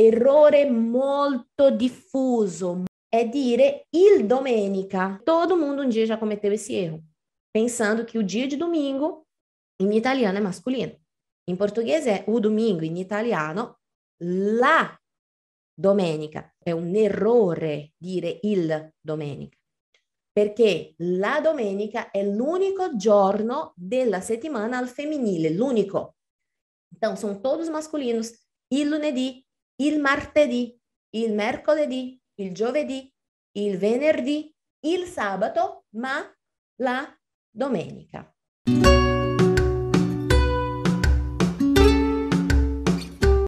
errore molto diffuso è dire il domenica. Todo mundo un um dia já cometeu esse erro, pensando que o dia de domingo in italiano è masculino. In portoghese è o domingo, in italiano la domenica. È un um errore dire il domenica, perché la domenica è l'unico giorno della settimana al femminile, l'unico. Então, sono todos masculinos. Il lunedì, il martedì, il mercoledì, il giovedì, il venerdì, il sabato, ma la domenica.